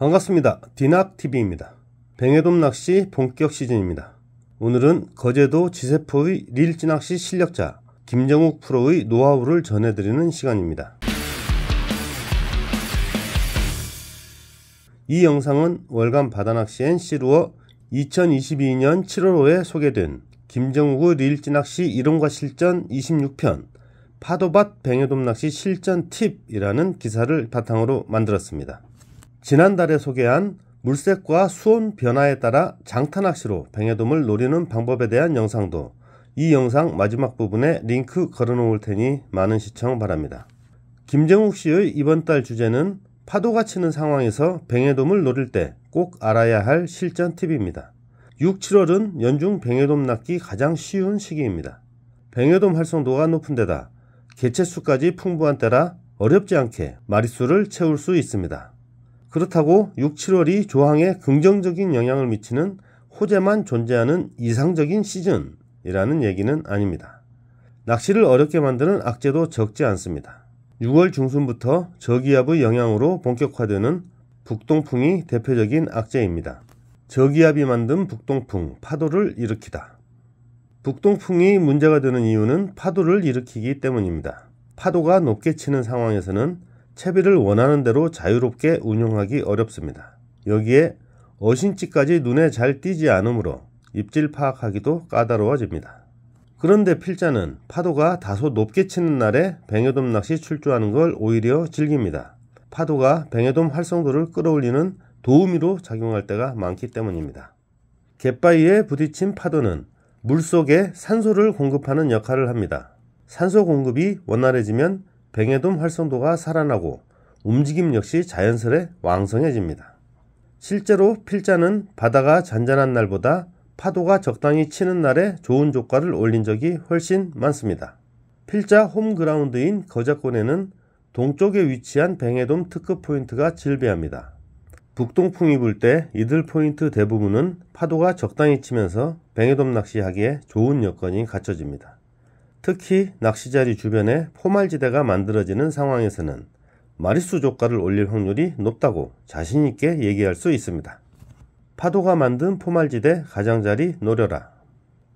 반갑습니다. 디낙TV입니다. 뱅에돔 낚시 본격 시즌입니다. 오늘은 거제도 지세포의 릴지 낚시 실력자 김정욱 프로의 노하우를 전해드리는 시간입니다. 이 영상은 월간 바다낚시엔 시루어 2022년 7월호에 소개된 김정욱의 릴지 낚시 이론과 실전 26편 파도밭 뱅에돔 낚시 실전 팁이라는 기사를 바탕으로 만들었습니다. 지난달에 소개한 물색과 수온 변화에 따라 장타낚시로 뱅에돔을 노리는 방법에 대한 영상도 이 영상 마지막 부분에 링크 걸어놓을 테니 많은 시청 바랍니다. 김정욱 씨의 이번 달 주제는 파도가 치는 상황에서 뱅에돔을 노릴 때 꼭 알아야 할 실전 팁입니다. 6, 7월은 연중 뱅에돔 낚기 가장 쉬운 시기입니다. 뱅에돔 활성도가 높은 데다 개체수까지 풍부한 때라 어렵지 않게 마릿수를 채울 수 있습니다. 그렇다고 6, 7월이 조항에 긍정적인 영향을 미치는 호재만 존재하는 이상적인 시즌이라는 얘기는 아닙니다. 낚시를 어렵게 만드는 악재도 적지 않습니다. 6월 중순부터 저기압의 영향으로 본격화되는 북동풍이 대표적인 악재입니다. 저기압이 만든 북동풍, 파도를 일으키다. 북동풍이 문제가 되는 이유는 파도를 일으키기 때문입니다. 파도가 높게 치는 상황에서는 채비를 원하는 대로 자유롭게 운용하기 어렵습니다. 여기에 어신치까지 눈에 잘 띄지 않으므로 입질 파악하기도 까다로워집니다. 그런데 필자는 파도가 다소 높게 치는 날에 뱅여돔 낚시 출조하는 걸 오히려 즐깁니다. 파도가 뱅여돔 활성도를 끌어올리는 도우미로 작용할 때가 많기 때문입니다. 갯바위에 부딪힌 파도는 물속에 산소를 공급하는 역할을 합니다. 산소 공급이 원활해지면 뱅에돔 활성도가 살아나고 움직임 역시 자연스레 왕성해집니다. 실제로 필자는 바다가 잔잔한 날보다 파도가 적당히 치는 날에 좋은 조과를 올린 적이 훨씬 많습니다. 필자 홈그라운드인 거자권에는 동쪽에 위치한 뱅에돔 특급 포인트가 즐비합니다 북동풍이 불 때 이들 포인트 대부분은 파도가 적당히 치면서 뱅에돔 낚시하기에 좋은 여건이 갖춰집니다. 특히 낚시자리 주변에 포말지대가 만들어지는 상황에서는 마리수 조과를 올릴 확률이 높다고 자신있게 얘기할 수 있습니다. 파도가 만든 포말지대 가장자리 노려라.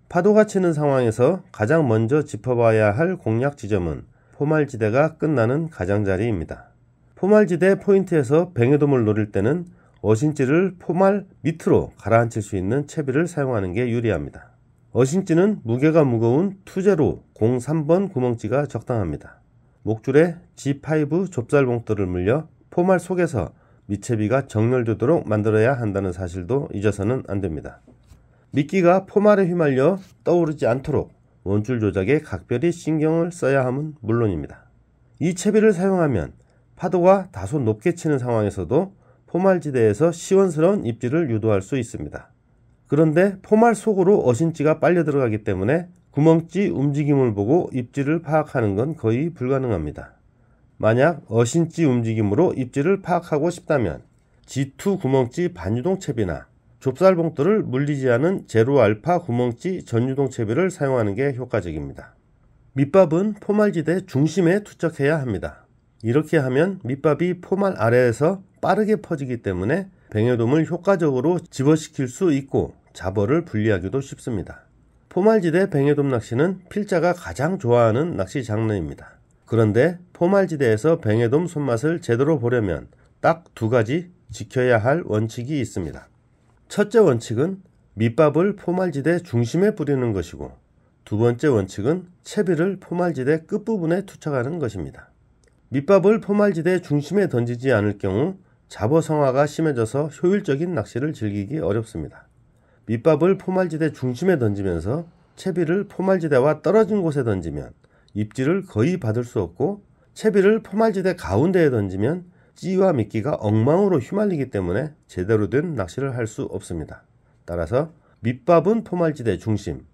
파도가 치는 상황에서 가장 먼저 짚어봐야 할 공략 지점은 포말지대가 끝나는 가장자리입니다. 포말지대 포인트에서 뱅에돔을 노릴 때는 어신지를 포말 밑으로 가라앉힐 수 있는 채비를 사용하는 게 유리합니다. 어신지는 무게가 무거운 투제로 03번 구멍지가 적당합니다. 목줄에 G5 좁쌀봉돌을 물려 포말 속에서 미체비가 정렬되도록 만들어야 한다는 사실도 잊어서는 안됩니다. 미끼가 포말에 휘말려 떠오르지 않도록 원줄 조작에 각별히 신경을 써야 함은 물론입니다. 이 채비를 사용하면 파도가 다소 높게 치는 상황에서도 포말지대에서 시원스러운 입질을 유도할 수 있습니다. 그런데 포말 속으로 어신지가 빨려 들어가기 때문에 구멍지 움직임을 보고 입질을 파악하는 건 거의 불가능합니다. 만약 어신지 움직임으로 입질을 파악하고 싶다면 G2 구멍지 반유동채비나 좁쌀봉돌을 물리지 않은 제로알파 구멍지 전유동채비를 사용하는 게 효과적입니다. 밑밥은 포말지대 중심에 투척해야 합니다. 이렇게 하면 밑밥이 포말 아래에서 빠르게 퍼지기 때문에 뱅여돔을 효과적으로 집어시킬 수 있고 자벌을 분리하기도 쉽습니다. 포말지대 뱅여돔 낚시는 필자가 가장 좋아하는 낚시 장르입니다. 그런데 포말지대에서 뱅여돔 손맛을 제대로 보려면 딱 두 가지 지켜야 할 원칙이 있습니다. 첫째 원칙은 밑밥을 포말지대 중심에 뿌리는 것이고 두 번째 원칙은 채비를 포말지대 끝부분에 투척하는 것입니다. 밑밥을 포말지대 중심에 던지지 않을 경우 잡어성화가 심해져서 효율적인 낚시를 즐기기 어렵습니다. 밑밥을 포말지대 중심에 던지면서 채비를 포말지대와 떨어진 곳에 던지면 입질을 거의 받을 수 없고 채비를 포말지대 가운데에 던지면 찌와 미끼가 엉망으로 휘말리기 때문에 제대로 된 낚시를 할 수 없습니다. 따라서 밑밥은 포말지대 중심,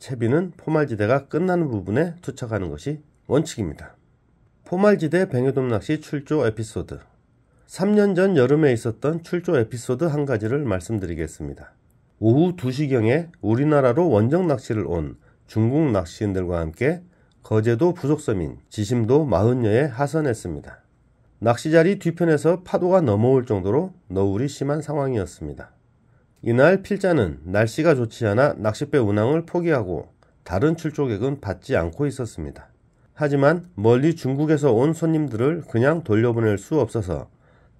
채비는 포말지대가 끝나는 부분에 투척하는 것이 원칙입니다. 포말지대 뱅여돔 낚시 출조 에피소드 3년 전 여름에 있었던 출조 에피소드 한 가지를 말씀드리겠습니다. 오후 2시경에 우리나라로 원정 낚시를 온 중국 낚시인들과 함께 거제도 부속섬인 지심도 마흔여에 하선했습니다. 낚시자리 뒤편에서 파도가 넘어올 정도로 너울이 심한 상황이었습니다. 이날 필자는 날씨가 좋지 않아 낚싯배 운항을 포기하고 다른 출조객은 받지 않고 있었습니다. 하지만 멀리 중국에서 온 손님들을 그냥 돌려보낼 수 없어서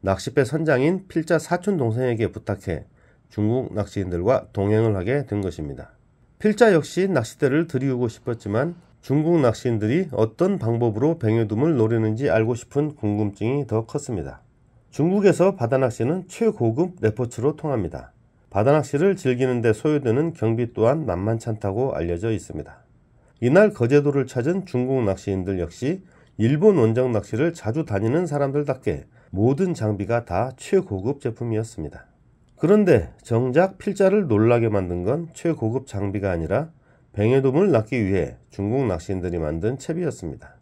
낚싯배 선장인 필자 사촌 동생에게 부탁해 중국 낚시인들과 동행을 하게 된 것입니다. 필자 역시 낚싯대를 들이우고 싶었지만 중국 낚시인들이 어떤 방법으로 뱅여둠을 노리는지 알고 싶은 궁금증이 더 컸습니다. 중국에서 바다낚시는 최고급 레포츠로 통합니다. 바다낚시를 즐기는데 소요되는 경비 또한 만만찮다고 알려져 있습니다. 이날 거제도를 찾은 중국 낚시인들 역시 일본 원정 낚시를 자주 다니는 사람들답게 모든 장비가 다 최고급 제품이었습니다. 그런데 정작 필자를 놀라게 만든 건 최고급 장비가 아니라 뱅에돔을 낚기 위해 중국 낚시인들이 만든 채비였습니다.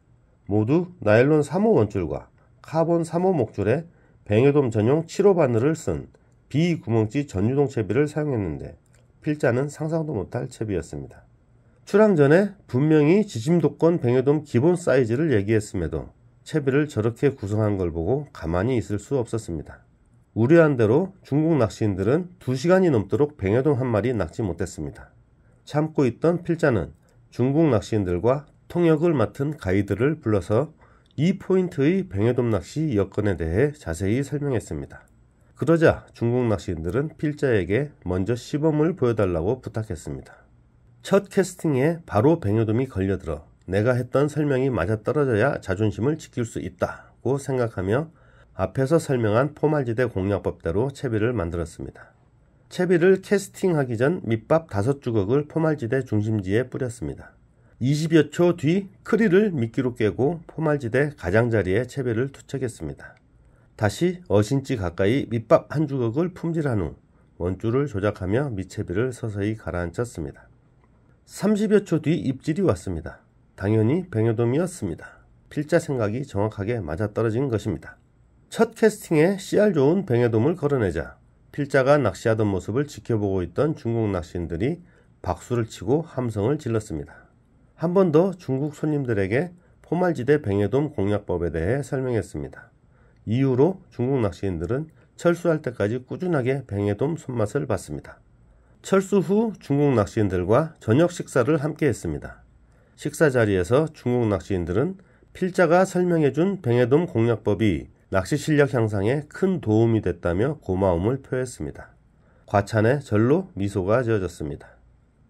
모두 나일론 3호 원줄과 카본 3호 목줄에 뱅에돔 전용 7호 바늘을 쓴 비구멍지 전유동 채비를 사용했는데 필자는 상상도 못할 채비였습니다. 출항 전에 분명히 지짐도권 뱅에돔 기본 사이즈를 얘기했음에도 채비를 저렇게 구성한 걸 보고 가만히 있을 수 없었습니다. 우려한 대로 중국 낚시인들은 2시간이 넘도록 뱅여돔 한 마리 낚지 못했습니다. 참고 있던 필자는 중국 낚시인들과 통역을 맡은 가이드를 불러서 이 포인트의 뱅여돔 낚시 여건에 대해 자세히 설명했습니다. 그러자 중국 낚시인들은 필자에게 먼저 시범을 보여달라고 부탁했습니다. 첫 캐스팅에 바로 뱅여돔이 걸려들어 내가 했던 설명이 맞아떨어져야 자존심을 지킬 수 있다고 생각하며 앞에서 설명한 포말지대 공략법대로 채비를 만들었습니다. 채비를 캐스팅하기 전 밑밥 다섯 주걱을 포말지대 중심지에 뿌렸습니다. 20여 초 뒤 크리를 미끼로 깨고 포말지대 가장자리에 채비를 투척했습니다. 다시 어신지 가까이 밑밥 한 주걱을 품질한 후 원줄을 조작하며 밑채비를 서서히 가라앉혔습니다. 30여 초 뒤 입질이 왔습니다. 당연히 백여돔이었습니다. 필자 생각이 정확하게 맞아떨어진 것입니다. 첫 캐스팅에 씨알 좋은 백여돔을 걸어내자 필자가 낚시하던 모습을 지켜보고 있던 중국 낚시인들이 박수를 치고 함성을 질렀습니다. 한 번 더 중국 손님들에게 포말지대 백여돔 공략법에 대해 설명했습니다. 이후로 중국 낚시인들은 철수할 때까지 꾸준하게 백여돔 손맛을 봤습니다. 철수 후 중국 낚시인들과 저녁 식사를 함께 했습니다. 식사 자리에서 중국 낚시인들은 필자가 설명해준 뱅에돔 공략법이 낚시 실력 향상에 큰 도움이 됐다며 고마움을 표했습니다. 과찬에 절로 미소가 지어졌습니다.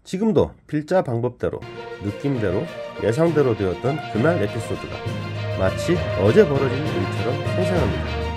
지금도 필자 방법대로, 느낌대로, 예상대로 되었던 그날 에피소드가 마치 어제 벌어진 일처럼 생생합니다.